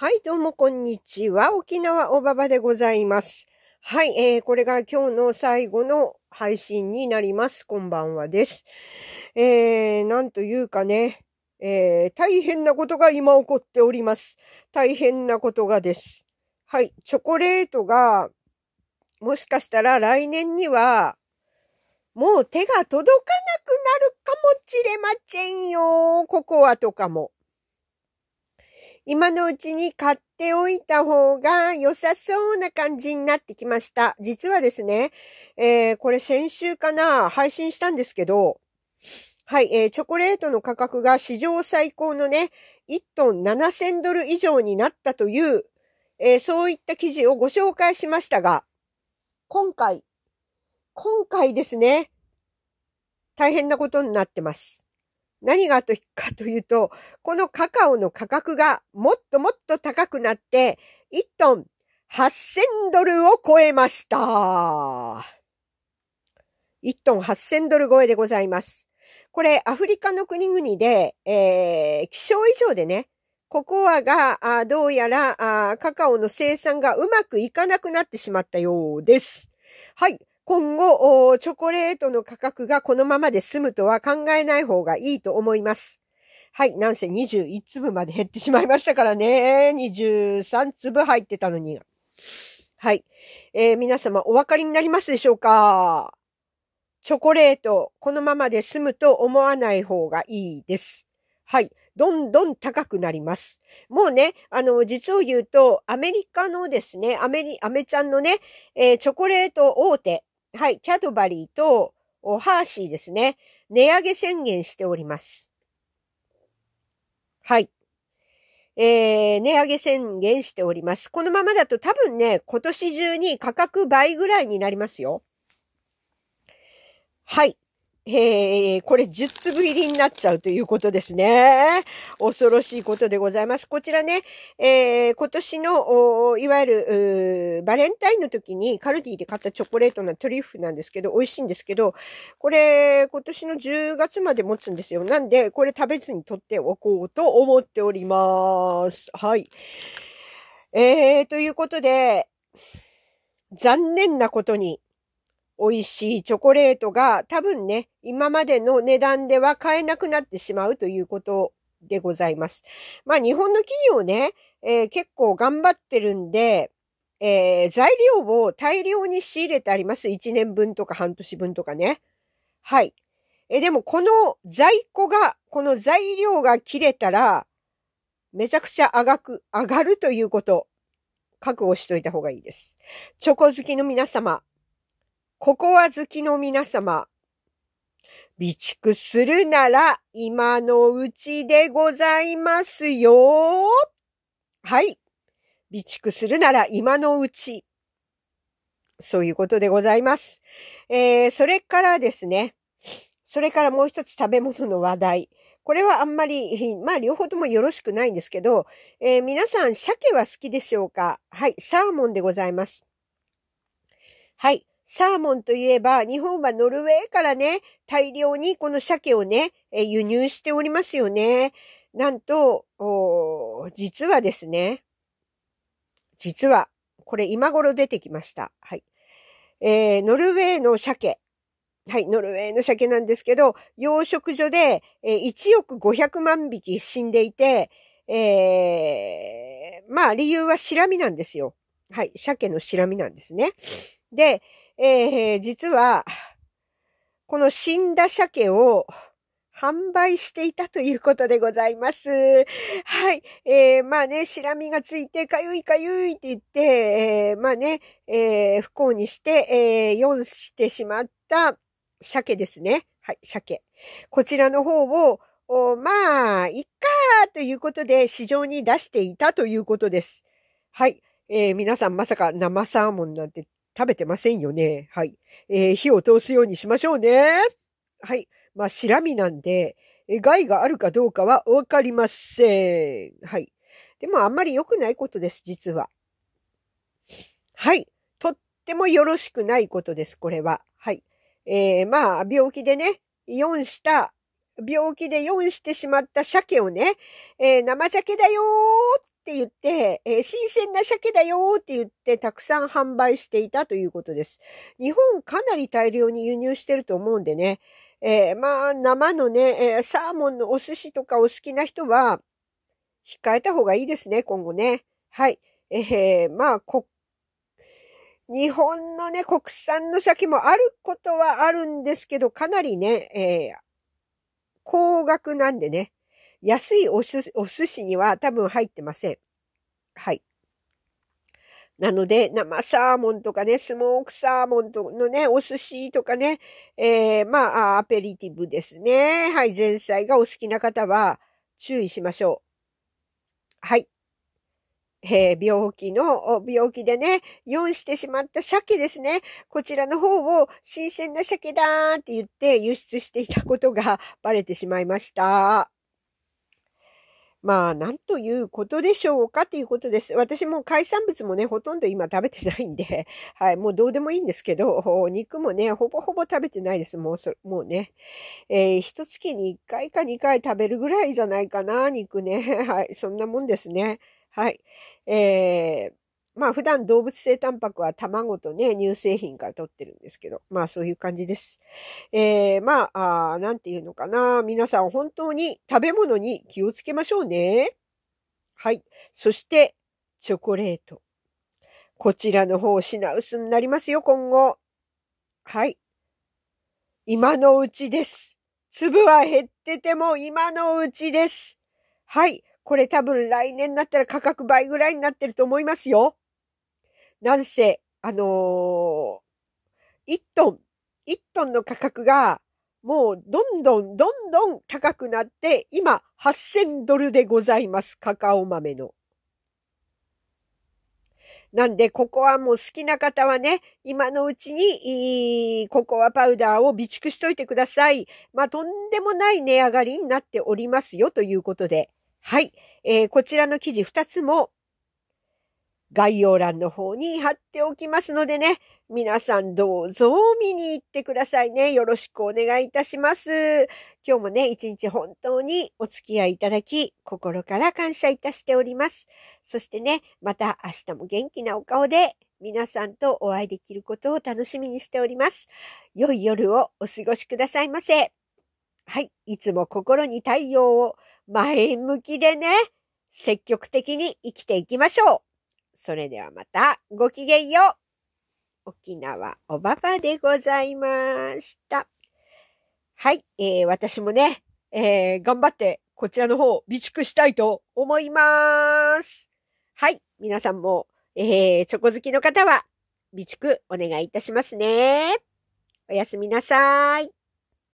はい、どうもこんにちは。沖縄おばばでございます。はい、えー、これが今日の最後の配信になります。こんばんはです。えー、なんというかね、えー、大変なことが今起こっております。大変なことがです。はい、チョコレートが、もしかしたら来年には、もう手が届かなくなるかもしれませんよ。ココアとかも。今のうちに買っておいた方が良さそうな感じになってきました。実はですね、えー、これ先週かな、配信したんですけど、はい、えー、チョコレートの価格が史上最高のね、1トン7000ドル以上になったという、えー、そういった記事をご紹介しましたが、今回、今回ですね、大変なことになってます。何がとかというと、このカカオの価格がもっともっと高くなって、1トン8000ドルを超えました。1トン8000ドル超えでございます。これ、アフリカの国々で、えー、気象異常でね、ココアが、どうやらカカオの生産がうまくいかなくなってしまったようです。はい。今後、チョコレートの価格がこのままで済むとは考えない方がいいと思います。はい、なんせ21粒まで減ってしまいましたからね。23粒入ってたのに。はい。えー、皆様お分かりになりますでしょうかチョコレート、このままで済むと思わない方がいいです。はい。どんどん高くなります。もうね、あの、実を言うと、アメリカのですね、アメリ、アメちゃんのね、えー、チョコレート大手、はい、キャドバリーとハーシーですね。値上げ宣言しております。はい。えー、値上げ宣言しております。このままだと多分ね、今年中に価格倍ぐらいになりますよ。はい。えー、これ10粒入りになっちゃうということですね。恐ろしいことでございます。こちらね、えー、今年の、いわゆる、バレンタインの時にカルディで買ったチョコレートのトリュフなんですけど、美味しいんですけど、これ、今年の10月まで持つんですよ。なんで、これ食べずに取っておこうと思っております。はい。えー、ということで、残念なことに、美味しいチョコレートが多分ね、今までの値段では買えなくなってしまうということでございます。まあ日本の企業ね、えー、結構頑張ってるんで、えー、材料を大量に仕入れてあります。1年分とか半年分とかね。はい。えー、でもこの在庫が、この材料が切れたら、めちゃくちゃ上がく、上がるということ、覚悟しといた方がいいです。チョコ好きの皆様、ここは好きの皆様、備蓄するなら今のうちでございますよ。はい。備蓄するなら今のうち。そういうことでございます。えー、それからですね。それからもう一つ食べ物の話題。これはあんまり、まあ両方ともよろしくないんですけど、えー、皆さん、鮭は好きでしょうかはい、サーモンでございます。はい、サーモンといえば、日本はノルウェーからね、大量にこの鮭をね、輸入しておりますよね。なんと、実はですね、実は、これ今頃出てきました。はい。えー、ノルウェーの鮭。はい、ノルウェーの鮭なんですけど、養殖所で、えー、1億500万匹死んでいて、えー、まあ理由はシラミなんですよ。はい、鮭のシラミなんですね。で、えー、実は、この死んだ鮭を販売していたということでございます。はい。えー、まあね、しらみがついて、かゆいかゆいって言って、えー、まあね、えー、不幸にして、えー、4してしまった鮭ですね。はい、鮭。こちらの方を、おまあ、いっかということで市場に出していたということです。はい。えー、皆さんまさか生サーモンなんて食べてませんよね。はい。えー、火を通すようにしましょうね。はい。まあ、白身なんで、害があるかどうかはわかりません。はい。でもあんまり良くないことです、実は。はい。とってもよろしくないことです、これは。はい。えー、まあ、病気でね、4した、病気で4してしまった鮭をね、えー、生鮭だよーっって言って、えー、新鮮な鮭だよって言ってたくさん販売していたということです。日本かなり大量に輸入してると思うんでね、えー、まあ生のね、えー、サーモンのお寿司とかお好きな人は控えた方がいいですね、今後ね。はい。えー、まあ、こ、日本のね、国産の鮭もあることはあるんですけど、かなりね、えー、高額なんでね、安いお寿司には多分入ってません。はい。なので、生サーモンとかね、スモークサーモンとのね、お寿司とかね、えー、まあ、アペリティブですね。はい、前菜がお好きな方は注意しましょう。はい。えー、病気の、病気でね、4してしまった鮭ですね。こちらの方を新鮮な鮭だーって言って輸出していたことがバレてしまいました。まあ、なんということでしょうかっていうことです。私も海産物もね、ほとんど今食べてないんで、はい、もうどうでもいいんですけど、肉もね、ほぼほぼ食べてないです。もうそ、もうね。えー、一月に一回か二回食べるぐらいじゃないかな、肉ね。はい、そんなもんですね。はい。えーまあ普段動物性タンパクは卵とね、乳製品から取ってるんですけど、まあそういう感じです。えー、まあ、あなんていうのかな。皆さん本当に食べ物に気をつけましょうね。はい。そして、チョコレート。こちらの方、品薄になりますよ、今後。はい。今のうちです。粒は減ってても今のうちです。はい。これ多分来年になったら価格倍ぐらいになってると思いますよ。なんせ、あのー、1トン、1トンの価格が、もうどんどんどんどん高くなって、今8000ドルでございます。カカオ豆の。なんで、ここはもう好きな方はね、今のうちに、ココアパウダーを備蓄しといてください。まあ、とんでもない値上がりになっておりますよということで。はい。えー、こちらの記事2つも、概要欄の方に貼っておきますのでね、皆さんどうぞ見に行ってくださいね。よろしくお願いいたします。今日もね、一日本当にお付き合いいただき、心から感謝いたしております。そしてね、また明日も元気なお顔で皆さんとお会いできることを楽しみにしております。良い夜をお過ごしくださいませ。はい、いつも心に太陽を前向きでね、積極的に生きていきましょう。それではまたごきげんよう。沖縄おばばでございました。はい、えー、私もね、えー、頑張ってこちらの方備蓄したいと思います。はい、皆さんも、えー、チョコ好きの方は備蓄お願いいたしますね。おやすみなさい。